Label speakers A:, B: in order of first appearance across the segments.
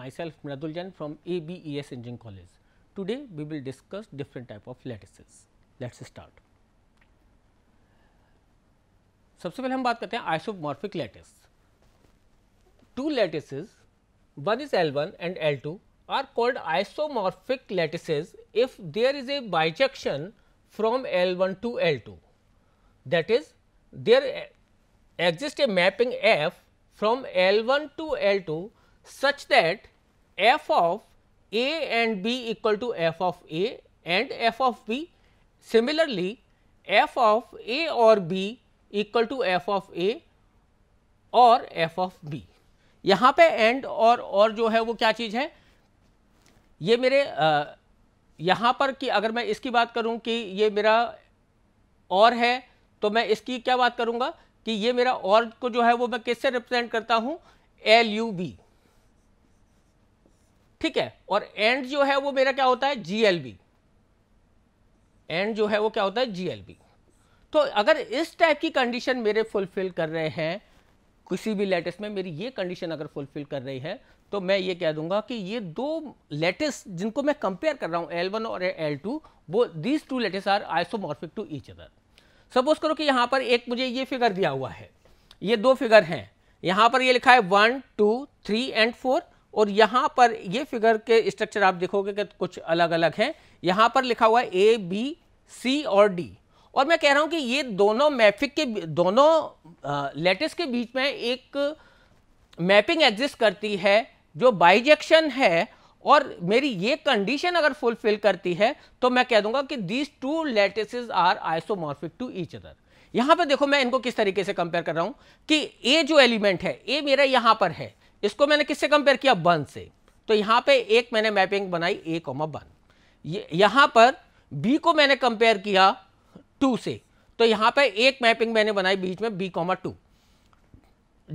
A: myself Mradul from ABES Engineering College. Today we will discuss different type of lattices. Let's start. सबसे पहले हम बात करते हैं isomorphic lattice two lattices one is L1 and l L2 are called isomorphic lattices if there is a bijection from L1 to L2 that is there exists a mapping F from L1 to L2 such that f of a and b equal to f of a and f of b. Similarly, f of a or b equal to f of a और f of b. यहाँ पे and और और जो है वो क्या चीज़ है ये मेरे यहाँ पर कि अगर मैं इसकी बात करूँ कि ये मेरा और है तो मैं इसकी क्या बात करूँगा कि ये मेरा और को जो है वो मैं किससे रिप्रेजेंट करता हूँ एल यू बी ठीक है और एंड जो है वो मेरा क्या होता है जीएलबी एंड जो है वो क्या होता है जीएलबी तो अगर इस टाइप की कंडीशन मेरे फुलफिल कर रहे हैं किसी भी लेटेस्ट में मेरी ये कंडीशन अगर फुलफिल कर रही है तो मैं ये कह दूंगा कि ये दो लेटेस्ट जिनको मैं कंपेयर कर रहा हूँ एल वन और एल टू वो these two lattices are isomorphic to each other suppose करो कि यहाँ पर एक मुझे ये फिगर दिया हुआ है ये दो फिगर हैं यहाँ पर ये लिखा है one two three and four और यहाँ पर ये फिगर के स्ट्रक्चर आप देखोगे कि कुछ अलग अलग हैं यहाँ पर लिखा हुआ है ए बी सी और डी और मैं कह रहा हूँ कि ये दोनों मैफिक के दोनों लेटेस के बीच में एक मैपिंग एग्जिस्ट करती है जो बाइजेक्शन है और मेरी ये कंडीशन अगर फुलफिल करती है तो मैं कह दूंगा कि these two lattices are isomorphic to each other यहां पर देखो मैं इनको किस तरीके से कंपेयर कर रहा हूँ कि ए जो एलिमेंट है ए मेरा यहां पर है इसको मैंने किससे कंपेयर किया वन से तो यहां पे एक मैंने मैपिंग बनाई ए कॉमा वन यहां पर बी को मैंने कंपेयर किया टू से तो यहाँ पे एक मैपिंग तो मैंने बनाई बीच में बी कॉमा टू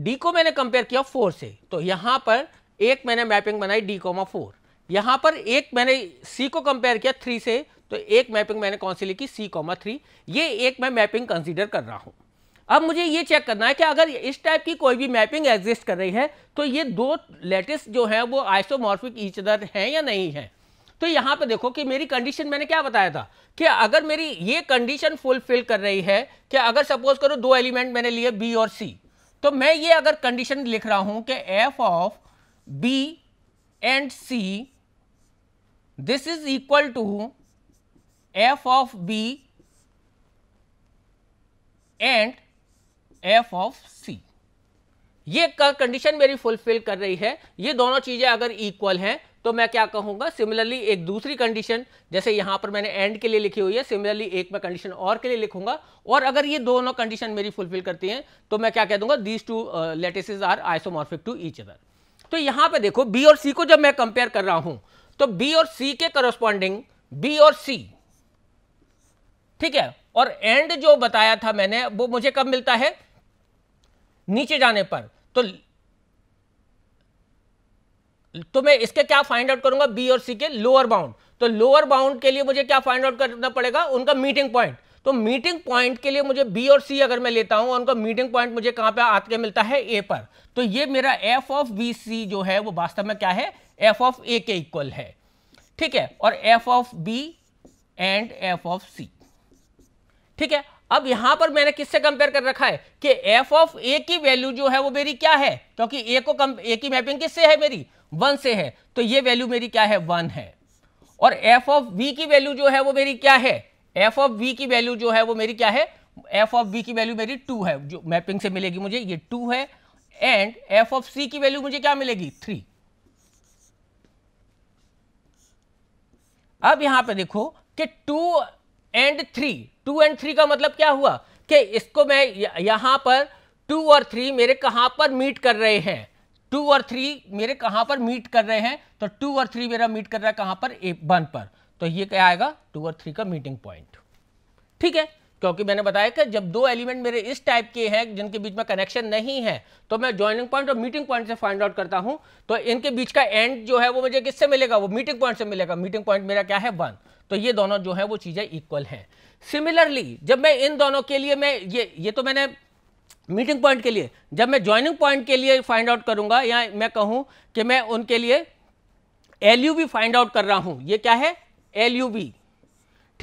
A: डी को मैंने कंपेयर किया फोर से तो यहां पर एक मैंने मैपिंग बनाई डी कॉमा फोर यहां पर एक मैंने सी को कंपेयर किया थ्री से तो एक मैपिंग मैंने कौन सी लिखी सी कॉमा थ्री ये एक मैं मैपिंग कंसिडर कर रहा हूं अब मुझे ये चेक करना है कि अगर इस टाइप की कोई भी मैपिंग एग्जिस्ट कर रही है तो ये दो लेटेस्ट जो हैं वो आइसोमॉर्फिक ईच अदर हैं या नहीं है तो यहाँ पे देखो कि मेरी कंडीशन मैंने क्या बताया था कि अगर मेरी ये कंडीशन फुलफिल कर रही है कि अगर सपोज करो दो एलिमेंट मैंने लिए बी और सी तो मैं ये अगर कंडीशन लिख रहा हूँ कि f of b and c this is equal to f of b and f of c ये कंडीशन मेरी फुलफिल कर रही है ये दोनों चीज़ें अगर इक्वल हैं तो मैं क्या कहूंगा सिमिलरली एक दूसरी कंडीशन जैसे यहां पर मैंने एंड के लिए लिखी हुई है सिमिलरली एक मैं कंडीशन और के लिए लिखूंगा और अगर ये दोनों कंडीशन मेरी फुलफिल करती हैं तो मैं क्या कह दूंगा these two lattices are isomorphic to each other तो यहां पे देखो बी और सी को जब मैं कंपेयर कर रहा हूं तो बी और सी के करस्पॉन्डिंग बी और सी ठीक है और एंड जो बताया था मैंने वो मुझे कब मिलता है नीचे जाने पर तो तो मैं इसके क्या फाइंड आउट करूंगा बी और सी के लोअर बाउंड तो लोअर बाउंड के लिए मुझे क्या फाइंड आउट करना पड़ेगा उनका मीटिंग पॉइंट तो मीटिंग पॉइंट के लिए मुझे बी और सी अगर मैं लेता हूं उनका मीटिंग पॉइंट मुझे कहां पे आके मिलता है ए पर तो ये मेरा एफ ऑफ बी सी जो है वो वास्तव में क्या है एफ ऑफ ए के इक्वल है ठीक है और f of b and f of c ठीक है अब यहां पर मैंने किससे कंपेयर कर रखा है कि एफ ऑफ ए की वैल्यू जो है वो मेरी क्या है क्योंकि ए को कम ए की मैपिंग किससे है मेरी वन से है तो ये वैल्यू मेरी क्या है वन है और एफ ऑफ वी की वैल्यू जो है वो मेरी क्या है एफ ऑफ वी की वैल्यू जो है वो मेरी क्या है एफ ऑफ वी की वैल्यू मेरी टू है जो मैपिंग से मिलेगी मुझे ये टू है एंड एफ ऑफ सी की वैल्यू मुझे क्या मिलेगी थ्री अब यहां पर देखो कि two and three two and three का मतलब क्या हुआ कि इसको मैं यहां पर टू और थ्री मेरे कहां पर मीट कर रहे हैं टू और थ्री मेरे कहां पर मीट कर रहे हैं तो टू और थ्री मेरा मीट कर रहा है कहां पर ए वन पर तो ये क्या आएगा टू और थ्री का मीटिंग पॉइंट ठीक है क्योंकि मैंने बताया कि जब दो एलिमेंट मेरे इस टाइप के हैं जिनके बीच में कनेक्शन नहीं है तो मैं ज्वाइनिंग पॉइंट और मीटिंग पॉइंट से फाइंड आउट करता हूं तो इनके बीच का एंड जो है वो मुझे किससे मिलेगा वो मीटिंग पॉइंट से मिलेगा मीटिंग पॉइंट मेरा क्या है वन तो ये दोनों जो है वो चीज़ें इक्वल हैं सिमिलरली जब मैं इन दोनों के लिए मैं ये ये तो मैंने मीटिंग पॉइंट के लिए जब मैं ज्वाइनिंग पॉइंट के लिए फाइंड आउट करूंगा या मैं कहूं कि मैं उनके लिए एल फाइंड आउट कर रहा हूं ये क्या है एल यू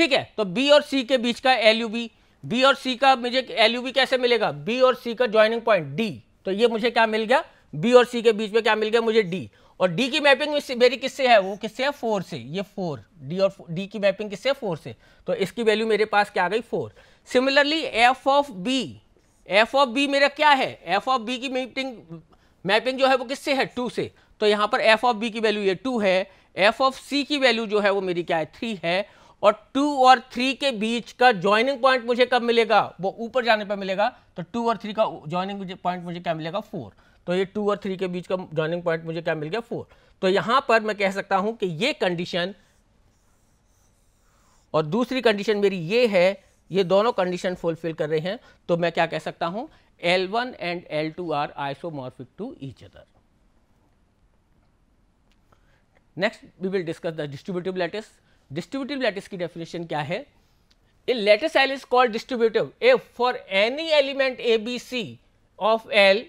A: ठीक है तो बी और सी के बीच का एल यू बी बी और सी का मुझे एल यू बी कैसे मिलेगा बी और सी का ज्वाइनिंग पॉइंट डी तो ये मुझे क्या मिल गया बी और सी के बीच में क्या मिल गया मुझे डी और डी की मैपिंग मेरी किससे है वो किससे है फोर से ये फोर डी और डी की मैपिंग किससे फोर से तो इसकी वैल्यू मेरे पास क्या आ गई four similarly f of b f of b मेरा क्या है एफ ऑफ बी की मैपिंग मैपिंग जो है वो किससे है टू से तो यहाँ पर एफ ऑफ बी की वैल्यू ये टू है एफ ऑफ सी की वैल्यू जो है वो मेरी क्या है थ्री है और टू और थ्री के बीच का ज्वाइनिंग पॉइंट मुझे कब मिलेगा वो ऊपर जाने पर मिलेगा तो टू और थ्री का ज्वाइनिंग पॉइंट मुझे क्या मिलेगा फोर तो ये टू और थ्री के बीच का ज्वाइनिंग पॉइंट मुझे क्या मिल गया फोर तो यहां पर मैं कह सकता हूं कि ये कंडीशन और दूसरी कंडीशन मेरी ये है ये दोनों कंडीशन फुलफिल कर रहे हैं तो मैं क्या कह सकता हूं L one and L two are isomorphic to each other next we will discuss the distributive lattice distributive lattice की डेफिनेशन क्या है a lattice L is called distributive if for any element a B c of L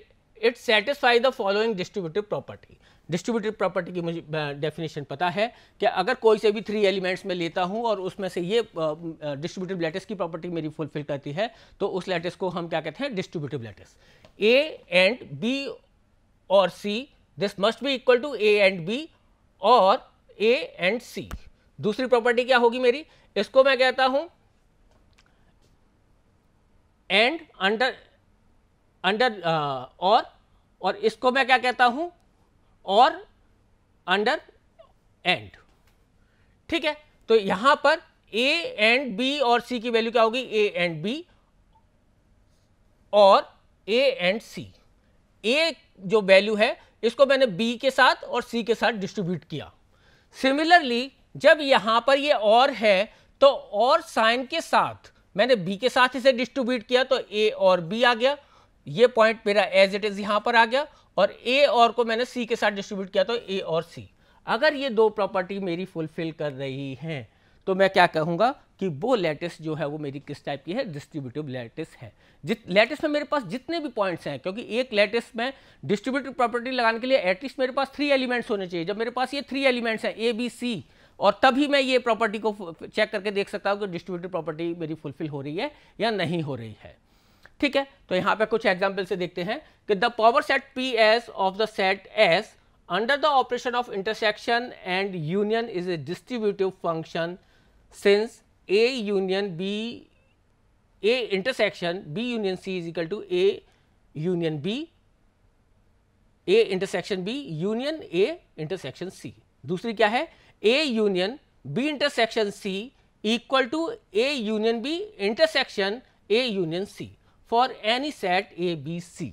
A: it satisfies the following distributive property distributive property की मुझे definition पता है कि अगर कोई से भी थ्री एलिमेंट्स में लेता हूं और उसमें से ये डिस्ट्रीब्यूटिव लेटेस्ट की प्रॉपर्टी मेरी फुलफिल करती है तो उस लेटेस्ट को हम क्या कहते हैं distributive lattice A and B और C this must be equal to A and B or A and सी दूसरी प्रॉपर्टी क्या होगी मेरी इसको मैं कहता हूं एंड अंडर अंडर और और इसको मैं क्या कहता हूं और अंडर एंड ठीक है तो यहां पर ए एंड बी और सी की वैल्यू क्या होगी ए and B or A and सी ए जो वैल्यू है इसको मैंने बी के साथ और सी के साथ डिस्ट्रीब्यूट किया सिमिलरली जब यहाँ पर ये और है तो और साइन के साथ मैंने बी के साथ इसे डिस्ट्रीब्यूट किया तो ए और बी आ गया ये पॉइंट मेरा एज इट इज़ यहाँ पर आ गया और ए और को मैंने सी के साथ डिस्ट्रीब्यूट किया तो ए और सी अगर ये दो प्रॉपर्टी मेरी फुलफिल कर रही हैं तो मैं क्या कहूँगा कि वो लेटेस्ट जो है वो मेरी किस टाइप की है डिस्ट्रीब्यूटिव लेटेस्ट है जित लेटेस में मेरे पास जितने भी पॉइंट्स हैं क्योंकि एक लेटेस्ट में डिस्ट्रीब्यूटिव प्रॉपर्टी लगाने के लिए एटलीस्ट मेरे पास थ्री एलिमेंट्स होने चाहिए जब मेरे पास ये थ्री एलिमेंट्स हैं ए बी सी और तभी मैं ये प्रॉपर्टी को चेक करके देख सकता हूँ कि डिस्ट्रीब्यूटिव प्रॉपर्टी मेरी फुलफिल हो रही है या नहीं हो रही है ठीक है तो यहाँ पे कुछ एग्जाम्पल से देखते हैं कि the power set P S of the set S under the operation of intersection and union is a distributive function since A union B A intersection B union C is equal to A union B A intersection B union A intersection C दूसरी क्या है A union B intersection C equal to A union B intersection A union C for any set A B C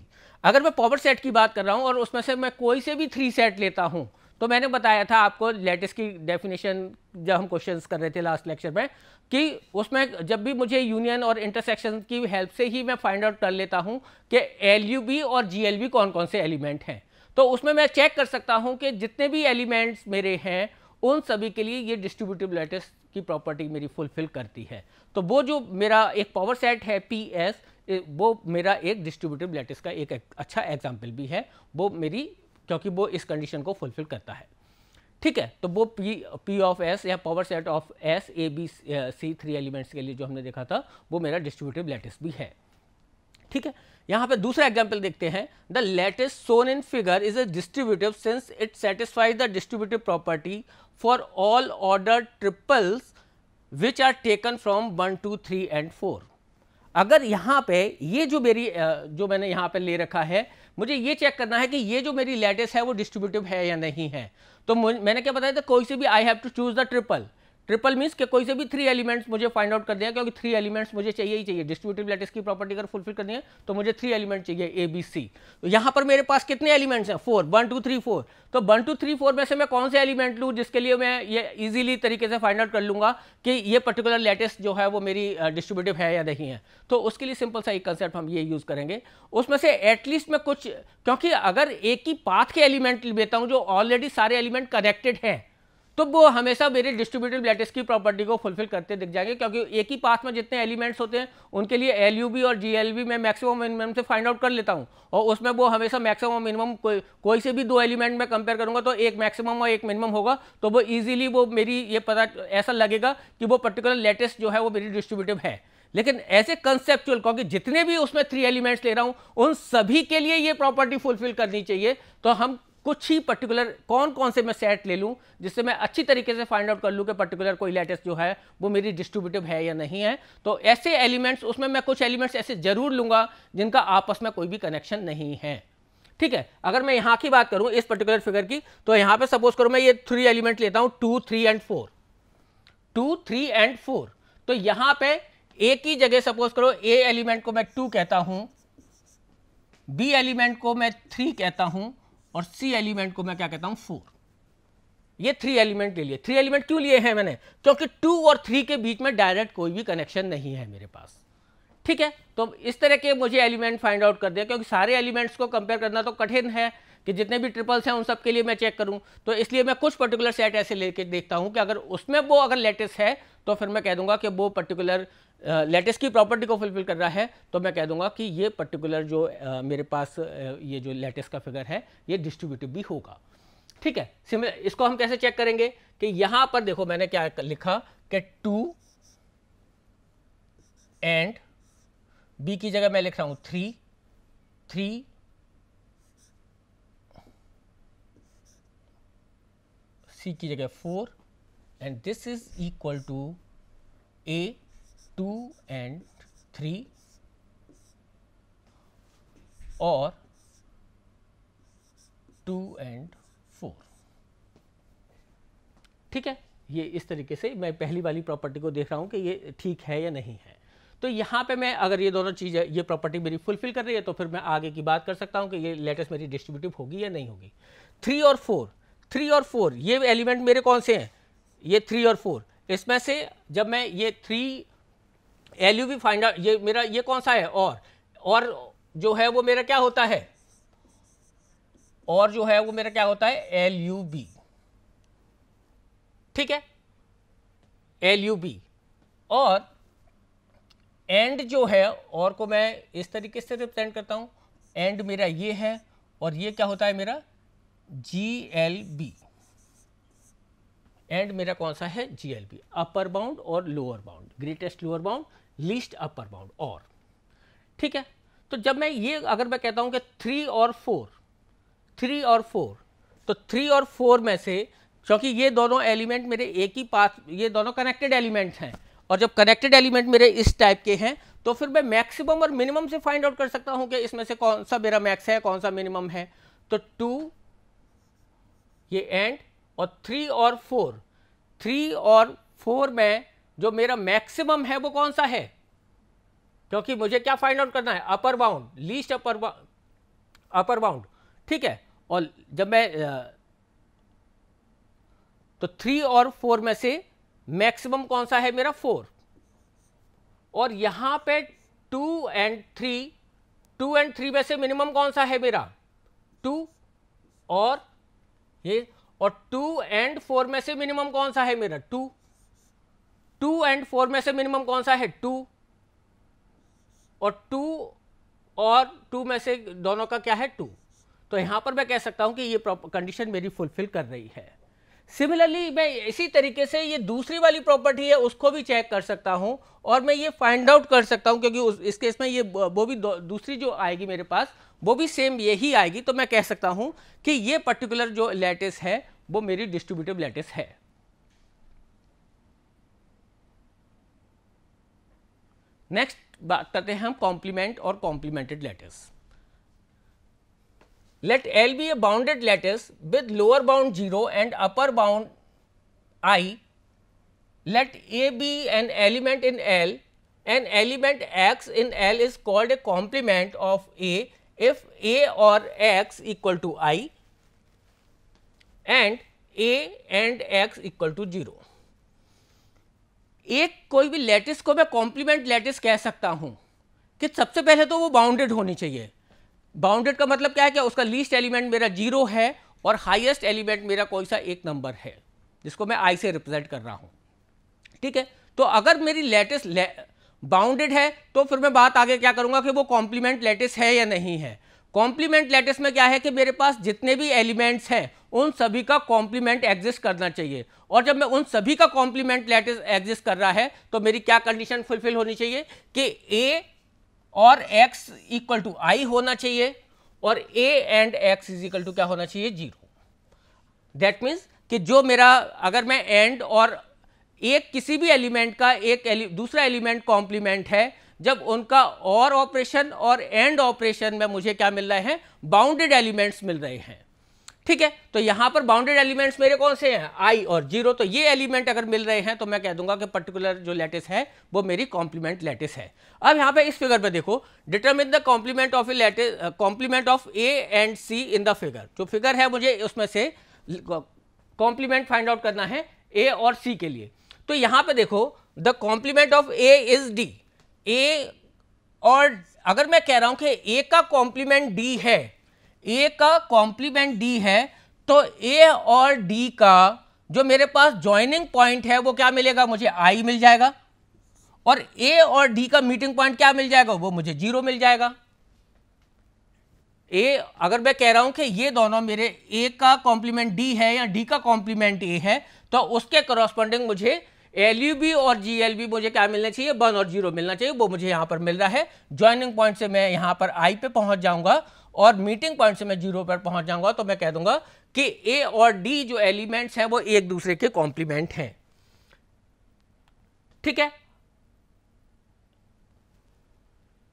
A: अगर मैं power set की बात कर रहा हूँ और उसमें से मैं कोई से भी थ्री सेट लेता हूँ तो मैंने बताया था आपको लेटेस्ट की डेफिनेशन जब हम क्वेश्चंस कर रहे थे लास्ट लेक्चर में कि उसमें जब भी मुझे यूनियन और इंटरसेक्शन की हेल्प से ही मैं फाइंड आउट कर लेता हूँ कि एल और जी कौन कौन से एलिमेंट हैं तो उसमें मैं चेक कर सकता हूँ कि जितने भी एलिमेंट्स मेरे हैं उन सभी के लिए ये डिस्ट्रीब्यूटिव लैटिस की प्रॉपर्टी मेरी फुलफिल करती है तो वो जो मेरा एक पावर सेट है पी एस वो मेरा एक डिस्ट्रीब्यूटिव लैटिस का एक अच्छा एग्जाम्पल भी है वो मेरी क्योंकि वो इस कंडीशन को फुलफिल करता है ठीक है तो वो पी पी ऑफ एस या power set of S A B C three elements के लिए जो हमने देखा था वो मेरा डिस्ट्रीब्यूटिव लैटिस भी है ठीक है यहां पे दूसरा एग्जाम्पल देखते हैं the lattice shown in figure is a distributive since it satisfies the distributive property for all ordered triples which are taken from one two three and four अगर यहां पे ये जो मेरी जो मैंने यहां पे ले रखा है मुझे ये चेक करना है कि ये जो मेरी लेटेस्ट है वो डिस्ट्रीब्यूटिव है या नहीं है तो मैंने क्या बताया था कोई से भी I have to choose the triple triple means के कोई से भी थ्री एलिमेंट्स मुझे फाइंड आउट कर दिया क्योंकि थ्री एलिमेंट्स मुझे चाहिए ही चाहिए डिस्ट्रीब्यूटिव लेटेस्ट की प्रॉपर्टी अगर फुलफिल करनी है तो मुझे थ्री एलिमेंट चाहिए ए बी सी तो यहाँ पर मेरे पास कितने एलिमेंट्स हैं four one two three four तो वन टू थ्री फोर में से मैं कौन से एलिमेंट लूँ जिसके लिए मैं ये ईजिली तरीके से फाइंड आउट कर लूँगा कि ये पर्टिकुलर लेटेस्ट जो है वो मेरी डिस्ट्रीब्यूटिव है या नहीं है तो उसके लिए सिंपल सा एक कंसेप्ट हम ये यूज़ करेंगे उसमें से एटलीस्ट मैं कुछ क्योंकि अगर एक ही पाथ के एलिमेंट लेता हूँ जो ऑलरेडी सारे एलिमेंट कनेक्टेड हैं तो वो हमेशा मेरे डिस्ट्रीब्यूटिव लैटिस की प्रॉपर्टी को फुलफिल करते दिख जाएंगे क्योंकि एक ही पास में जितने एलिमेंट्स होते हैं उनके लिए एल और जी मैं मैक्सिमम मिनिमम से फाइंड आउट कर लेता हूँ और उसमें वो हमेशा मैक्सिमम मिनिमम कोई कोई से भी दो एलिमेंट में कंपेयर करूँगा तो एक मैक्सिमम और एक मिनिमम होगा तो वो ईजिली वो मेरी ये पता ऐसा लगेगा कि वो पर्टिकुलर लेटेस्ट जो है वो मेरी डिस्ट्रीब्यूटिव है लेकिन ऐसे कंसेप्चुअल क्योंकि जितने भी उसमें थ्री एलिमेंट्स ले रहा हूं उन सभी के लिए ये प्रॉपर्टी फुलफिल करनी चाहिए तो हम कुछ ही पर्टिकुलर कौन कौन से मैं सेट ले लूँ जिससे मैं अच्छी तरीके से फाइंड आउट कर लूँ कि पर्टिकुलर कोई लेटेस्ट जो है वो मेरी डिस्ट्रीब्यूटिव है या नहीं है तो ऐसे एलिमेंट्स उसमें मैं कुछ एलिमेंट्स ऐसे ज़रूर लूँगा जिनका आपस में कोई भी कनेक्शन नहीं है ठीक है अगर मैं यहाँ की बात करूँ इस पर्टिकुलर फिगर की तो यहाँ पर सपोज करूँ मैं ये थ्री एलिमेंट लेता हूँ two three and four two three and four तो यहाँ पर एक ही जगह सपोज करो ए एलिमेंट को मैं टू कहता हूँ बी एलिमेंट को मैं थ्री कहता हूँ और सी एलिमेंट को मैं क्या कहता हूं फोर ये थ्री एलिमेंट ले लिए थ्री एलिमेंट क्यों लिए हैं मैंने क्योंकि टू और थ्री के बीच में डायरेक्ट कोई भी कनेक्शन नहीं है मेरे पास ठीक है तो इस तरह के मुझे एलिमेंट फाइंड आउट कर दिया क्योंकि सारे एलिमेंट्स को कंपेयर करना तो कठिन है कि जितने भी ट्रिपल्स हैं उन सब के लिए मैं चेक करूं तो इसलिए मैं कुछ पर्टिकुलर सेट ऐसे लेके देखता हूं कि अगर उसमें वो अगर लेटेस्ट है तो फिर मैं कह दूंगा कि वो पर्टिकुलर लेटेस्ट की प्रॉपर्टी को फुलफिल कर रहा है तो मैं कह दूंगा कि ये पर्टिकुलर जो आ, मेरे पास ये जो लेटेस्ट का फिगर है ये डिस्ट्रीब्यूटिव भी होगा ठीक है सिमिलर इसको हम कैसे चेक करेंगे कि यहां पर देखो मैंने क्या लिखा कि टू एंड बी की जगह मैं लिख रहा हूं थ्री थ्री सी की जगह four and this is equal to A 2 and 3 or 2 and 4 ठीक है ये इस तरीके से मैं पहली वाली प्रॉपर्टी को देख रहा हूं कि ये ठीक है या नहीं है तो यहां पे मैं अगर ये दोनों चीज़ें ये प्रॉपर्टी मेरी फुलफिल कर रही है तो फिर मैं आगे की बात कर सकता हूं कि ये लेटेस्ट मेरी डिस्ट्रीब्यूटिव होगी या नहीं होगी थ्री और फोर थ्री और फोर ये एलिमेंट मेरे कौन से हैं ये थ्री और फोर इसमें से जब मैं ये three L U V find out ये मेरा ये कौन सा है और और जो है वो मेरा क्या होता है और जो है वो मेरा क्या होता है एल यू बी ठीक है एल यू बी और एंड जो है और को मैं इस तरीके से रिप्रेजेंट करता हूँ एंड मेरा ये है और ये क्या होता है मेरा जी एल बी एंड मेरा कौन सा है G L B upper bound और lower bound greatest lower bound least upper bound और ठीक है तो जब मैं ये अगर मैं कहता हूं कि थ्री और फोर थ्री और फोर तो थ्री और फोर में से क्योंकि ये दोनों एलिमेंट मेरे एक ही पास ये दोनों कनेक्टेड एलिमेंट हैं और जब कनेक्टेड एलिमेंट मेरे इस टाइप के हैं तो फिर मैं मैक्सिमम और मिनिमम से फाइंड आउट कर सकता हूं कि इसमें से कौन सा मेरा मैक्स है कौन सा मिनिमम है तो टू ये एंड और थ्री और फोर थ्री और फोर में जो मेरा मैक्सिमम है वो कौन सा है क्योंकि मुझे क्या फाइंड आउट करना है upper bound least upper upper bound ठीक है और जब मैं तो थ्री और फोर में से मैक्सिमम कौन सा है मेरा फोर और यहां पे two and three two and three में से मिनिमम कौन सा है मेरा टू और ये और टू एंड फोर में से मिनिमम कौन सा है मेरा टू टू एंड फोर में से मिनिमम कौन सा है टू और टू और टू में से दोनों का क्या है टू तो यहां पर मैं कह सकता हूं कि ये कंडीशन मेरी फुलफिल कर रही है सिमिलरली मैं इसी तरीके से ये दूसरी वाली प्रॉपर्टी है उसको भी चेक कर सकता हूं और मैं ये फाइंड आउट कर सकता हूँ क्योंकि इस केस में ये वो भी दूसरी जो आएगी मेरे पास वो भी सेम यही आएगी तो मैं कह सकता हूँ कि ये पर्टिकुलर जो लेटेस्ट है वो मेरी डिस्ट्रीब्यूटिव लेटेस्ट है Next Tottenham complement or complemented lattice. Let L be a bounded lattice with lower bound 0 and upper bound i. Let A be an element in L. An element x in L is called a complement of A if A or x equal to i and A and x equal to 0. एक कोई भी lettuce को मैं complement lettuce कह सकता हूँ कि सबसे पहले तो वो बाउंडेड होनी चाहिए बाउंडेड का मतलब क्या है कि उसका लीस्ट एलिमेंट मेरा जीरो है और हाईएस्ट एलिमेंट मेरा कोई सा एक नंबर है जिसको मैं आई से रिप्रेजेंट कर रहा हूँ ठीक है तो अगर मेरी लेटेस्ट बाउंडेड है तो फिर मैं बात आगे क्या करूँगा कि वो कॉम्प्लीमेंट लेटेस्ट है या नहीं है कॉम्प्लीमेंट लेटेस्ट में क्या है कि मेरे पास जितने भी एलिमेंट्स हैं उन सभी का कॉम्प्लीमेंट एग्जिस्ट करना चाहिए और जब मैं उन सभी का कॉम्प्लीमेंट लेटेस्ट एग्जिस्ट कर रहा है तो मेरी क्या कंडीशन फुलफिल होनी चाहिए कि ए और एक्स इक्वल टू आई होना चाहिए और A and X is equal to क्या होना चाहिए जीरो दैट मीन्स कि जो मेरा अगर मैं एंड और एक किसी भी एलिमेंट का एक एलि, दूसरा एलिमेंट कॉम्प्लीमेंट है जब उनका और ऑपरेशन और एंड ऑपरेशन में मुझे क्या मिल रहे हैं बाउंडेड एलिमेंट्स मिल रहे हैं ठीक है तो यहां पर बाउंडेड एलिमेंट्स मेरे कौन से हैं आई और जीरो तो ये एलिमेंट अगर मिल रहे हैं तो मैं कह दूंगा कि पर्टिकुलर जो लेटिस है वो मेरी कॉम्प्लीमेंट लेटिस है अब यहां पे इस फिगर पे देखो determine the complement of a lattice complement of A and C in the figure जो फिगर है मुझे उसमें से कॉम्प्लीमेंट फाइंड आउट करना है ए और सी के लिए तो यहां पर देखो the complement of A is D A और अगर मैं कह रहा हूं कि ए का कॉम्प्लीमेंट डी है ए का कॉम्प्लीमेंट डी है तो ए और डी का जो मेरे पास ज्वाइनिंग पॉइंट है वो क्या मिलेगा मुझे आई मिल जाएगा और ए और डी का मीटिंग पॉइंट क्या मिल जाएगा वो मुझे जीरो मिल जाएगा ए अगर मैं कह रहा हूं कि ये दोनों मेरे ए का कॉम्प्लीमेंट डी है या डी का कॉम्प्लीमेंट ए है तो उसके करोस्पॉन्डिंग मुझे एल और जी मुझे क्या मिलना चाहिए वन और जीरो मिलना चाहिए वो मुझे यहाँ पर मिल रहा है ज्वाइनिंग पॉइंट से मैं यहाँ पर आई पे पहुँच जाऊँगा और मीटिंग पॉइंट से मैं जीरो पर पहुँच जाऊँगा तो मैं कह दूंगा कि ए और डी जो एलिमेंट्स हैं वो एक दूसरे के कॉम्प्लीमेंट हैं ठीक है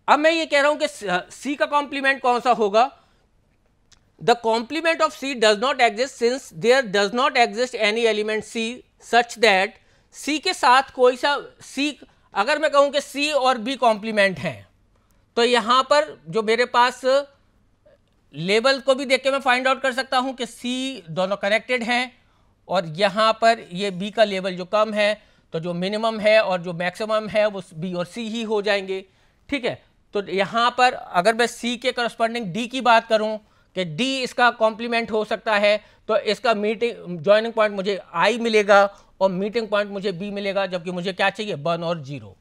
A: अब मैं ये कह रहा हूं कि सी का कॉम्प्लीमेंट कौन सा होगा the complement of C does not exist since there does not exist any element C such that C के साथ कोई सा सी अगर मैं कहूँ कि सी और बी कॉम्प्लीमेंट हैं तो यहां पर जो मेरे पास लेवल को भी देख के मैं फाइंड आउट कर सकता हूं कि सी दोनों कनेक्टेड हैं और यहाँ पर ये बी का लेवल जो कम है तो जो मिनिमम है और जो मैक्सिमम है वो बी और सी ही हो जाएंगे ठीक है तो यहाँ पर अगर मैं सी के करस्पॉन्डिंग डी की बात करूँ कि डी इसका कॉम्प्लीमेंट हो सकता है तो इसका मीटिंग ज्वाइनिंग पॉइंट मुझे आई मिलेगा और मीटिंग पॉइंट मुझे बी मिलेगा जबकि मुझे क्या चाहिए वन और जीरो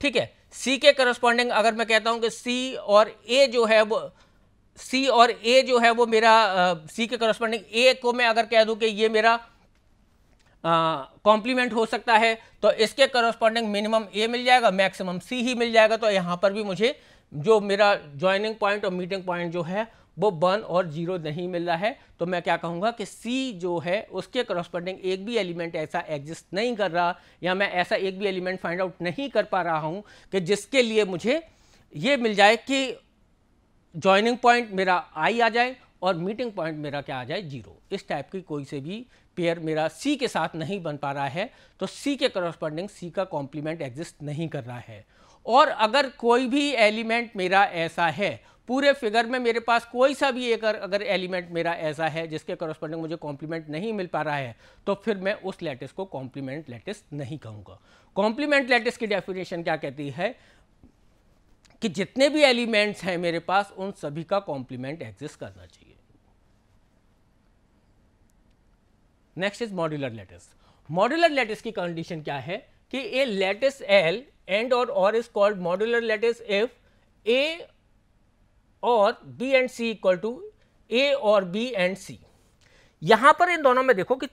A: ठीक है सी के करस्पॉन्डिंग अगर मैं कहता हूँ कि सी और ए जो है वो सी और ए जो है वो मेरा सी के करस्पॉन्डिंग ए को मैं अगर कह दूँ कि ये मेरा कॉम्प्लीमेंट हो सकता है तो इसके करस्पॉन्डिंग मिनिमम ए मिल जाएगा मैक्सिमम सी ही मिल जाएगा तो यहाँ पर भी मुझे जो मेरा ज्वाइनिंग पॉइंट और मीटिंग पॉइंट जो है वो वन और जीरो नहीं मिल रहा है तो मैं क्या कहूँगा कि सी जो है उसके करस्पॉन्डिंग एक भी एलिमेंट ऐसा एग्जिस्ट नहीं कर रहा या मैं ऐसा एक भी एलिमेंट फाइंड आउट नहीं कर पा रहा हूँ कि जिसके लिए मुझे ये मिल जाए कि ज्वाइनिंग पॉइंट मेरा आई आ जाए और मीटिंग पॉइंट मेरा क्या आ जाए जीरो इस टाइप की कोई से भी पेयर मेरा सी के साथ नहीं बन पा रहा है तो सी के करस्पॉन्डिंग सी का कॉम्प्लीमेंट एग्जिस्ट नहीं कर रहा है और अगर कोई भी एलिमेंट मेरा ऐसा है पूरे फिगर में मेरे पास कोई सा भी एक अगर एलिमेंट मेरा ऐसा है जिसके कॉरस्पॉन्डिंग मुझे कॉम्प्लीमेंट नहीं मिल पा रहा है तो फिर मैं उस लेटिस को कॉम्प्लीमेंट लेटिस नहीं कहूँगा कॉम्प्लीमेंट लेटिस की डेफिनेशन क्या कहती है कि जितने भी एलिमेंट्स हैं मेरे पास उन सभी का कॉम्प्लीमेंट एग्जिस्ट करना चाहिए next is modular lattice modular lattice की कंडीशन क्या है कि A lattice L and or is called modular lattice if A or B and C equal to A or B and सी यहां पर इन दोनों में देखो कि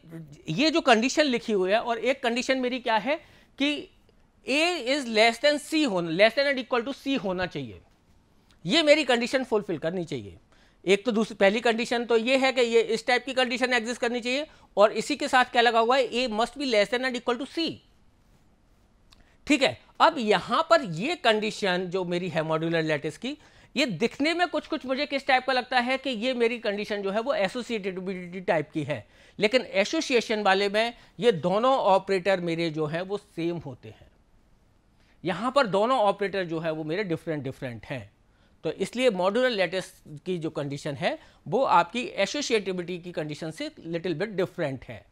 A: ये जो कंडीशन लिखी हुई है और एक कंडीशन मेरी क्या है कि A is less than C होना less than and equal to C होना चाहिए ये मेरी कंडीशन फुलफिल करनी चाहिए एक तो दूसरी पहली कंडीशन तो ये है कि ये इस टाइप की कंडीशन एग्जिस्ट करनी चाहिए और इसी के साथ क्या लगा हुआ है A must be less than and equal to C ठीक है अब यहां पर ये कंडीशन जो मेरी है मॉड्यूलर लैटिस की ये दिखने में कुछ कुछ मुझे किस टाइप का लगता है कि ये मेरी कंडीशन जो है वो एसोसिएटेबिलिटी टाइप की है लेकिन एसोसिएशन वाले में ये दोनों ऑपरेटर मेरे जो हैं वो सेम होते हैं यहाँ पर दोनों ऑपरेटर जो है वो मेरे डिफरेंट डिफरेंट हैं तो इसलिए मॉड्यूलर लेटेस्ट की जो कंडीशन है वो आपकी एसोसिएटिविटी की कंडीशन से लिटिल बिट डिफरेंट है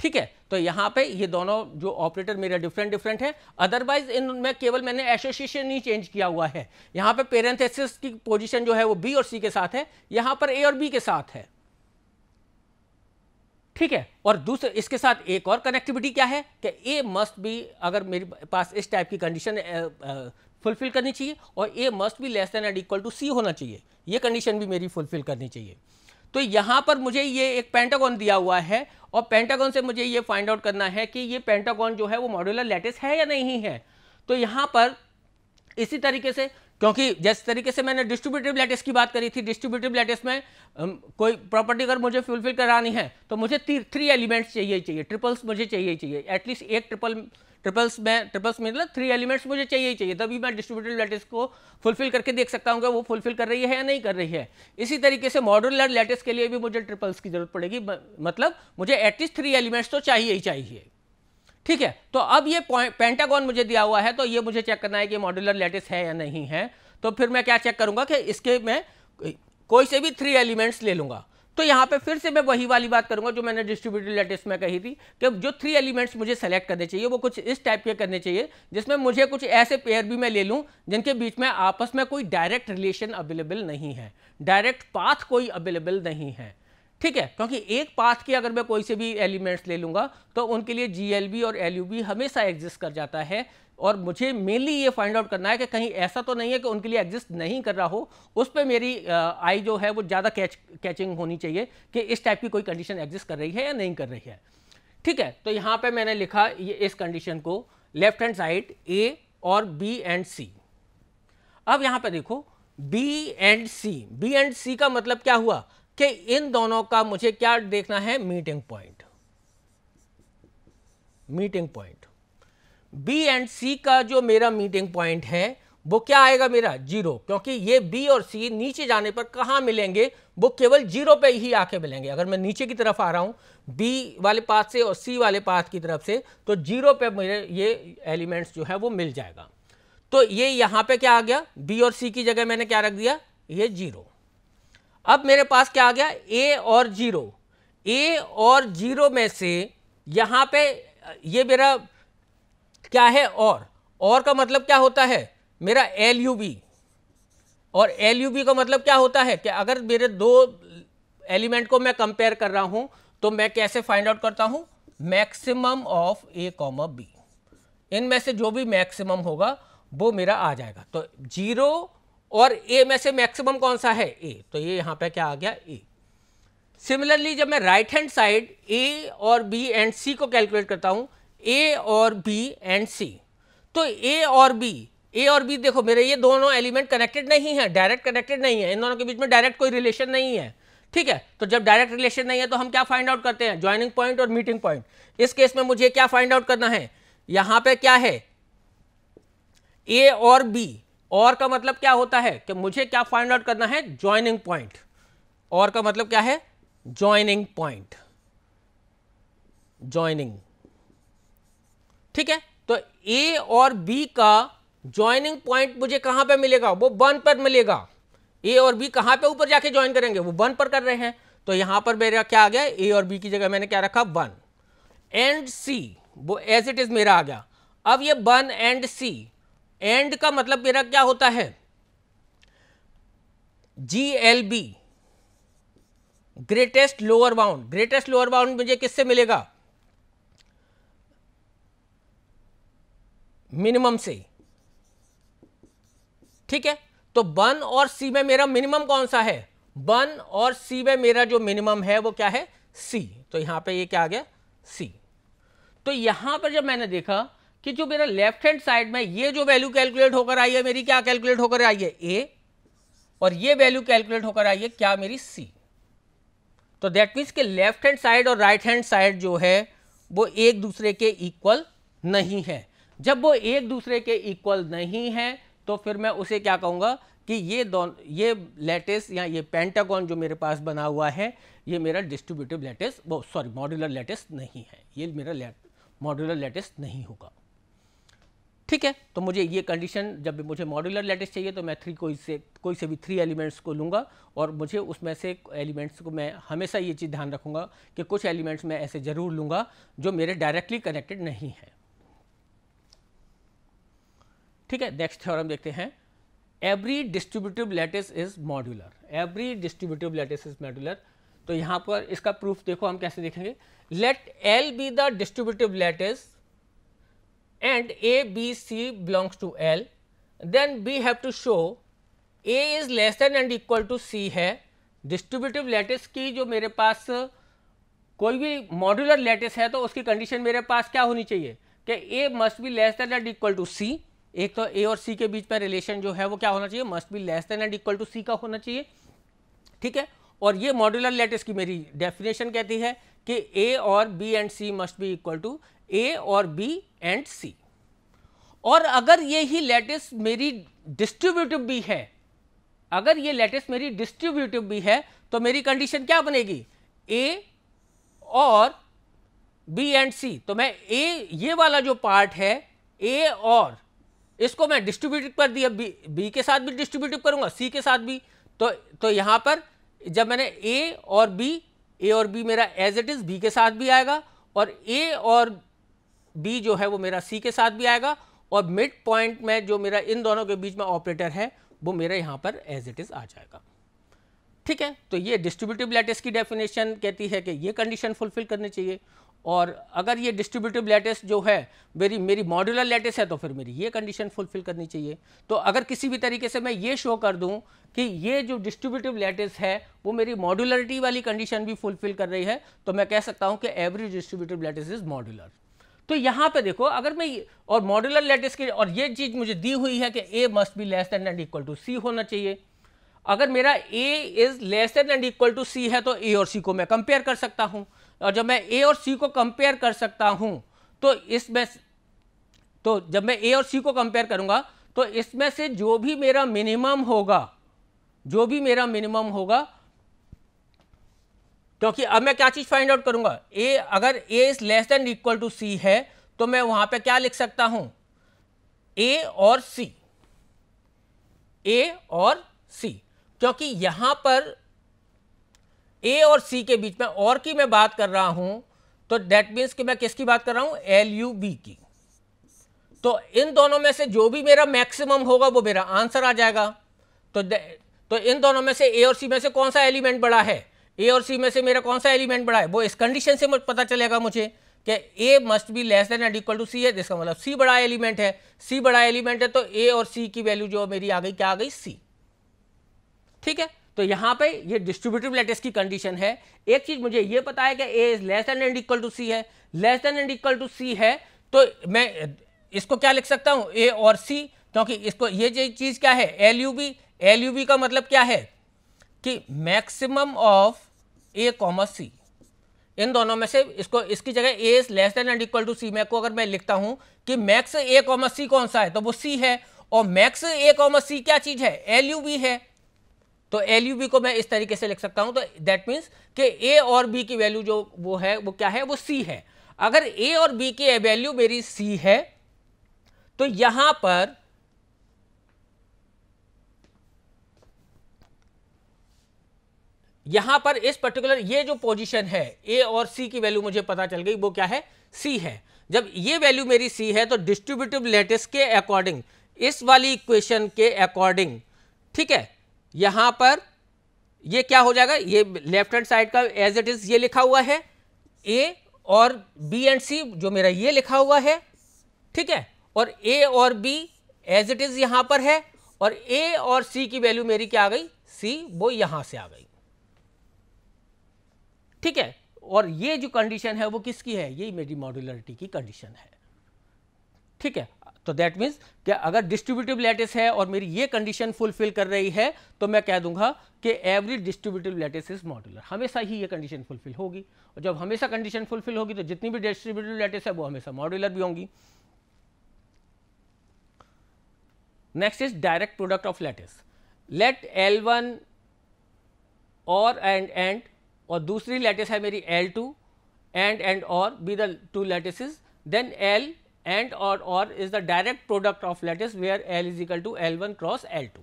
A: ठीक है तो यहाँ पे ये दोनों जो ऑपरेटर मेरा डिफरेंट डिफरेंट है अदरवाइज इनमें केवल मैंने एसोसिएशन ही चेंज किया हुआ है यहाँ पे पेरेंथेसिस की पोजीशन जो है वो बी और सी के साथ है यहाँ पर ए और बी के साथ है ठीक है और दूसरे इसके साथ एक और कनेक्टिविटी क्या है कि ए मस्ट बी अगर मेरे पास इस टाइप की कंडीशन फुलफिल करनी चाहिए और A must be less than and equal to C होना चाहिए ये कंडीशन भी मेरी फुलफिल करनी चाहिए तो यहां पर मुझे ये एक पेंटागॉन दिया हुआ है और पेंटागॉन से मुझे ये फाइंड आउट करना है कि ये पेंटागॉन जो है वो मॉड्यूलर लेटेस्ट है या नहीं है तो यहां पर इसी तरीके से क्योंकि जिस तरीके से मैंने डिस्ट्रीब्यूटिव लेटेस्ट की बात करी थी डिस्ट्रीब्यूटिव लेटेस्ट में कोई प्रॉपर्टी अगर मुझे फुलफिल करानी है तो मुझे थ्री एलिमेंट्स चाहिए चाहिए ट्रिपल्स मुझे चाहिए चाहिए एटलीस्ट एक ट्रिपल ट्रिपल्स में ट्रिपल्स में मतलब थ्री एलिमेंट्स मुझे चाहिए ही चाहिए तभी मैं डिस्ट्रीब्यूटेड लैटिस को फुलफिल करके देख सकता हूँ कि वो फुलफिल कर रही है या नहीं कर रही है इसी तरीके से मॉडुलर लैटिस के लिए भी मुझे ट्रिपल्स की जरूरत पड़ेगी मतलब मुझे एटलीस्ट थ्री एलिमेंट्स तो चाहिए ही चाहिए ठीक है तो अब ये पेंटागॉन मुझे दिया हुआ है तो ये मुझे चेक करना है कि मॉडुलर लैटिस है या नहीं है तो फिर मैं क्या चेक करूंगा कि इसके मैं कोई से भी थ्री एलिमेंट्स ले लूंगा तो यहाँ पे फिर से मैं वही वाली बात करूंगा जो मैंने डिस्ट्रीब्यूटेड लेटेस में कही थी कि जो थ्री एलिमेंट्स मुझे सेलेक्ट करने चाहिए वो कुछ इस टाइप के करने चाहिए जिसमें मुझे कुछ ऐसे पेयर भी मैं ले लूँ जिनके बीच में आपस में कोई डायरेक्ट रिलेशन अवेलेबल नहीं है डायरेक्ट पाथ कोई अवेलेबल नहीं है ठीक है क्योंकि एक पाथ की अगर मैं कोई से भी एलिमेंट्स ले लूँगा तो उनके लिए जी और एल हमेशा एग्जिस्ट कर जाता है और मुझे मेनली ये फाइंड आउट करना है कि कहीं ऐसा तो नहीं है कि उनके लिए एग्जिस्ट नहीं कर रहा हो उस पर मेरी आई जो है वो ज़्यादा कैच कैचिंग होनी चाहिए कि इस टाइप की कोई कंडीशन एग्जिस्ट कर रही है या नहीं कर रही है ठीक है तो यहाँ पे मैंने लिखा ये इस कंडीशन को left hand side A or B and सी अब यहाँ पर देखो B and C B and C का मतलब क्या हुआ कि इन दोनों का मुझे क्या देखना है meeting point meeting point B and C का जो मेरा मीटिंग पॉइंट है वो क्या आएगा मेरा जीरो क्योंकि ये बी और सी नीचे जाने पर कहाँ मिलेंगे वो केवल जीरो पे ही आके मिलेंगे अगर मैं नीचे की तरफ आ रहा हूँ बी वाले पाथ से और सी वाले पाथ की तरफ से तो जीरो पे मेरे ये एलिमेंट्स जो है वो मिल जाएगा तो ये यहाँ पे क्या आ गया बी और सी की जगह मैंने क्या रख दिया ये जीरो अब मेरे पास क्या आ गया ए और जीरो ए और जीरो में से यहाँ पे ये मेरा क्या है और और का मतलब क्या होता है मेरा एल यू बी और एल यू बी का मतलब क्या होता है कि अगर मेरे दो एलिमेंट को मैं कंपेयर कर रहा हूं तो मैं कैसे फाइंड आउट करता हूं maximum of A comma B इनमें से जो भी मैक्सिमम होगा वो मेरा आ जाएगा तो जीरो और ए में से मैक्सिमम कौन सा है ए तो ये यहां पे क्या आ गया ए सिमिलरली जब मैं right hand side A or B and सी को कैलकुलेट करता हूं ए और बी एंड सी तो ए or B A or B देखो मेरे ये दोनों एलिमेंट कनेक्टेड नहीं है डायरेक्ट कनेक्टेड नहीं है इन दोनों के बीच में डायरेक्ट कोई रिलेशन नहीं है ठीक है तो जब डायरेक्ट रिलेशन नहीं है तो हम क्या फाइंड आउट करते हैं ज्वाइनिंग पॉइंट और मीटिंग पॉइंट इस केस में मुझे क्या फाइंड आउट करना है यहां पे क्या है ए और बी और का मतलब क्या होता है कि मुझे क्या फाइंड आउट करना है ज्वाइनिंग पॉइंट और का मतलब क्या है ज्वाइनिंग पॉइंट ज्वाइनिंग ठीक है तो ए और बी का ज्वाइनिंग पॉइंट मुझे कहां पे मिलेगा वो वन पर मिलेगा ए और बी कहां पे ऊपर जाके ज्वाइन करेंगे वो वन पर कर रहे हैं तो यहां पर मेरा क्या आ गया ए और बी की जगह मैंने क्या रखा वन एंड सी वो एज इट इज मेरा आ गया अब ये वन एंड सी एंड का मतलब मेरा क्या होता है G L B greatest lower bound greatest lower bound मुझे किससे मिलेगा मिनिमम से ठीक है तो वन और सी में मेरा मिनिमम कौन सा है वन और सी में मेरा जो मिनिमम है वो क्या है सी तो यहां पे ये यह क्या आ गया सी तो यहां पर जब मैंने देखा कि जो मेरा लेफ्ट हैंड साइड में ये जो वैल्यू कैलकुलेट होकर आई है मेरी क्या कैलकुलेट होकर आई है ए और ये वैल्यू कैलकुलेट होकर आई है क्या मेरी सी तो दैट मीन्स के लेफ्ट हैंड साइड और राइट हैंड साइड जो है वो एक दूसरे के इक्वल नहीं है जब वो एक दूसरे के इक्वल नहीं हैं तो फिर मैं उसे क्या कहूँगा कि ये दोनों ये लेटेस या ये पेंटागॉन जो मेरे पास बना हुआ है ये मेरा डिस्ट्रीब्यूटिव लेटेस वो सॉरी मॉड्यूलर लेटेस नहीं है ये मेरा मॉड्यूलर लेटेस नहीं होगा ठीक है तो मुझे ये कंडीशन जब मुझे मॉड्यूलर लेटेस्ट चाहिए तो मैं थ्री कोई से कोई से भी थ्री एलिमेंट्स को लूँगा और मुझे उसमें से एलिमेंट्स को मैं हमेशा ये चीज़ ध्यान रखूँगा कि कुछ एलिमेंट्स मैं ऐसे ज़रूर लूँगा जो मेरे डायरेक्टली कनेक्टेड नहीं हैं ठीक है नेक्स्ट थ्योरम देखते हैं every distributive lattice is modular every distributive lattice is modular तो यहां पर इसका प्रूफ देखो हम कैसे देखेंगे let L be the distributive lattice and A B C belongs to L then we have to show A is less than and equal to C है distributive lettuce की जो मेरे पास कोई भी मॉड्यूलर लेटिस है तो उसकी कंडीशन मेरे पास क्या होनी चाहिए कि A must be less than and equal to C एक तो ए और सी के बीच में रिलेशन जो है वो क्या होना चाहिए must be less than and equal to C का होना चाहिए ठीक है और ये मॉड्यूलर लेटेस्ट की मेरी डेफिनेशन कहती है कि A or B and C must be equal to A or B and सी और अगर ये ही लेटेस्ट मेरी डिस्ट्रीब्यूटिव भी है अगर ये लेटेस्ट मेरी डिस्ट्रीब्यूटिव भी है तो मेरी कंडीशन क्या बनेगी ए और बी एंड सी तो मैं ए ये वाला जो पार्ट है ए और इसको मैं डिस्ट्रीब्यूटिव कर दिया बी बी के साथ भी डिस्ट्रीब्यूटिव करूंगा सी के साथ भी तो तो यहाँ पर जब मैंने ए or B A or B मेरा एज इट इज़ बी के साथ भी आएगा और ए और बी जो है वो मेरा सी के साथ भी आएगा और मिड पॉइंट में जो मेरा इन दोनों के बीच में ऑपरेटर है वो मेरा यहाँ पर एज इट इज़ आ जाएगा ठीक है तो ये डिस्ट्रीब्यूटिव लैटिस की डेफिनेशन कहती है कि ये कंडीशन फुलफिल करनी चाहिए और अगर ये डिस्ट्रीब्यूटिव लेटेस्ट जो है मेरी मेरी मॉड्यूलर लेटेस्ट है तो फिर मेरी ये कंडीशन फुलफिल करनी चाहिए तो अगर किसी भी तरीके से मैं ये शो कर दूँ कि ये जो डिस्ट्रीब्यूटिव लेटेस्ट है वो मेरी मॉड्यूलरिटी वाली कंडीशन भी फुलफिल कर रही है तो मैं कह सकता हूँ कि every distributive lattice is modular तो यहाँ पर देखो अगर मैं और मॉड्यूलर लेटेस्ट की और ये चीज़ मुझे दी हुई है कि A must be less than and equal to C होना चाहिए अगर मेरा A is less than and equal to C है तो ए और सी को मैं कंपेयर कर सकता हूँ और जब मैं ए और सी को कंपेयर कर सकता हूँ तो इसमें तो जब मैं ए और सी को कंपेयर करूँगा तो इसमें से जो भी मेरा मिनिमम होगा जो भी मेरा मिनिमम होगा क्योंकि अब मैं क्या चीज़ फाइंड आउट करूँगा ए अगर A is less than equal to C है तो मैं वहाँ पे क्या लिख सकता हूँ ए और सी ए और सी क्योंकि यहाँ पर ए और सी के बीच में और की मैं बात कर रहा हूं तो डेट मीन्स कि मैं किसकी बात कर रहा हूं एल यू बी की तो इन दोनों में से जो भी मेरा मैक्सिमम होगा वो मेरा आंसर आ जाएगा तो तो इन दोनों में से ए और सी में से कौन सा एलिमेंट बड़ा है ए और सी में से मेरा कौन सा एलिमेंट बड़ा है वो इस कंडीशन से पता चलेगा मुझे कि A must be less than and equal to C है जिसका मतलब सी बड़ा एलिमेंट है सी बड़ा एलिमेंट है तो ए और सी की वैल्यू जो मेरी आ गई क्या आ गई सी ठीक है तो यहाँ पे ये डिस्ट्रीब्यूटिव लेटेस्ट की कंडीशन है एक चीज़ मुझे ये पता है कि A is less than and equal to C है less than and equal to C है तो मैं इसको क्या लिख सकता हूँ ए और सी क्योंकि इसको ये चीज़ क्या है L U B L U B का मतलब क्या है कि maximum of A comma C इन दोनों में से इसको इसकी जगह A is less than and equal to C मैं को अगर मैं लिखता हूँ कि मैक्स ए कॉमा सी कौन सा है तो वो सी है और मैक्स ए कॉमा सी क्या चीज़ है एल यू बी है तो एल यू बी को मैं इस तरीके से लिख सकता हूं तो दैट मीन्स कि ए और बी की वैल्यू जो वो है वो क्या है वो सी है अगर ए और बी की वैल्यू मेरी सी है तो यहां पर यहां पर इस पर्टिकुलर ये जो पोजीशन है ए और सी की वैल्यू मुझे पता चल गई वो क्या है सी है जब ये वैल्यू मेरी सी है तो डिस्ट्रीब्यूटिव लेटेस्ट के अकॉर्डिंग इस वाली इक्वेशन के अकॉर्डिंग ठीक है यहां पर ये क्या हो जाएगा ये लेफ्ट हैंड साइड का एज इट इज ये लिखा हुआ है ए और बी एंड सी जो मेरा ये लिखा हुआ है ठीक है और ए or B as it is यहां पर है और ए और सी की वैल्यू मेरी क्या आ गई सी वो यहां से आ गई ठीक है और ये जो कंडीशन है वो किसकी है ये मेरी मॉड्यूलरिटी की कंडीशन है ठीक है तो दैट मीन्स कि अगर डिस्ट्रीब्यूटिव लैटिस है और मेरी ये कंडीशन फुलफिल कर रही है तो मैं कह दूंगा कि every distributive lattice is modular हमेशा ही ये कंडीशन फुलफिल होगी और जब हमेशा कंडीशन फुलफिल होगी तो जितनी भी डिस्ट्रीब्यूटिव लैटिस है वो हमेशा मॉड्यूलर भी होंगी next is direct product of lattice let L one और एंड एंड और दूसरी लैटिस है मेरी एल टू एंड एंड और be the two lattices then L and or or is the direct product of lattice where L is equal to L1 cross L2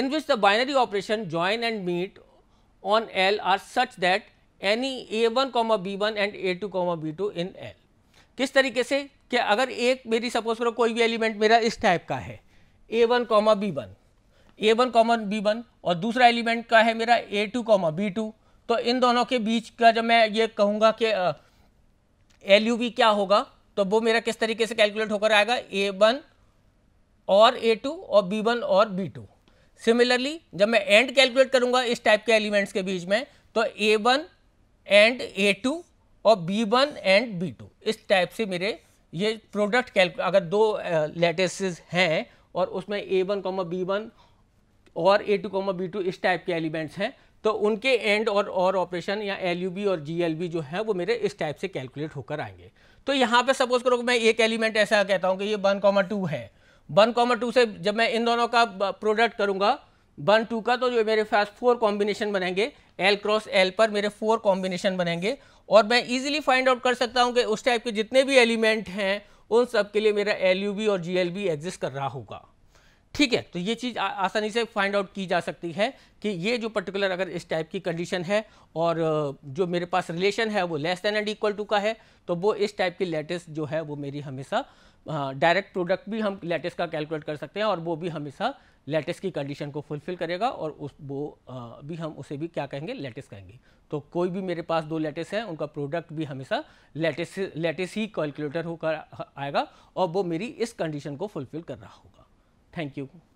A: in which the binary operation join and meet on L are such that any A1 comma B1 and A2 comma B2 in L किस तरीके से कि अगर एक मेरी suppose करो कोई भी एलिमेंट मेरा इस टाइप का है A1 comma B1 A1 comma B1 और दूसरा एलिमेंट का है मेरा A2 कॉमा B2 तो इन दोनों के बीच का जब मैं ये कहूँगा कि एल यू वी क्या होगा तो वो मेरा किस तरीके से कैलकुलेट होकर आएगा ए वन और ए टू और B one or B two similarly जब मैं एंड कैलकुलेट करूंगा इस टाइप के एलिमेंट्स के बीच में तो A one and A two और B one and B two इस टाइप से मेरे ये प्रोडक्ट कैलकुल अगर दो लेटेसेस हैं और उसमें A one comma B one और A two comma B two इस टाइप के एलिमेंट्स हैं तो उनके एंड और और ऑपरेशन या एल यू बी और जी एल बी जो है वो मेरे इस टाइप से कैलकुलेट होकर आएंगे तो यहाँ पे सपोज करो मैं एक एलिमेंट ऐसा कहता हूँ कि ये वन कॉमर टू है वन कॉमर टू से जब मैं इन दोनों का प्रोडक्ट करूँगा वन टू का तो जो मेरे पास फोर कॉम्बिनेशन बनेंगे एल क्रॉस एल पर मेरे फोर कॉम्बिनेशन बनेंगे और मैं ईजिली फाइंड आउट कर सकता हूँ कि उस टाइप के जितने भी एलिमेंट हैं उन सब के लिए मेरा एल यू बी और जी एल बी एग्जिस्ट कर रहा होगा ठीक है तो ये चीज़ आसानी से फाइंड आउट की जा सकती है कि ये जो पर्टिकुलर अगर इस टाइप की कंडीशन है और जो मेरे पास रिलेशन है वो less than and equal to का है तो वो इस टाइप की लेटेस्ट जो है वो मेरी हमेशा डायरेक्ट प्रोडक्ट भी हम लेटेस्ट का कैलकुलेट कर सकते हैं और वो भी हमेशा लेटेस्ट की कंडीशन को फुलफिल करेगा और उस वो आ, भी हम उसे भी क्या कहेंगे लेटेस्ट कहेंगे तो कोई भी मेरे पास दो लेटेस्ट हैं उनका प्रोडक्ट भी हमेशा लेटेस्ट लेटेस्ट ही कैलकुलेटर होकर आएगा और वो मेरी इस कंडीशन को फुलफिल कर रहा होगा Thank you.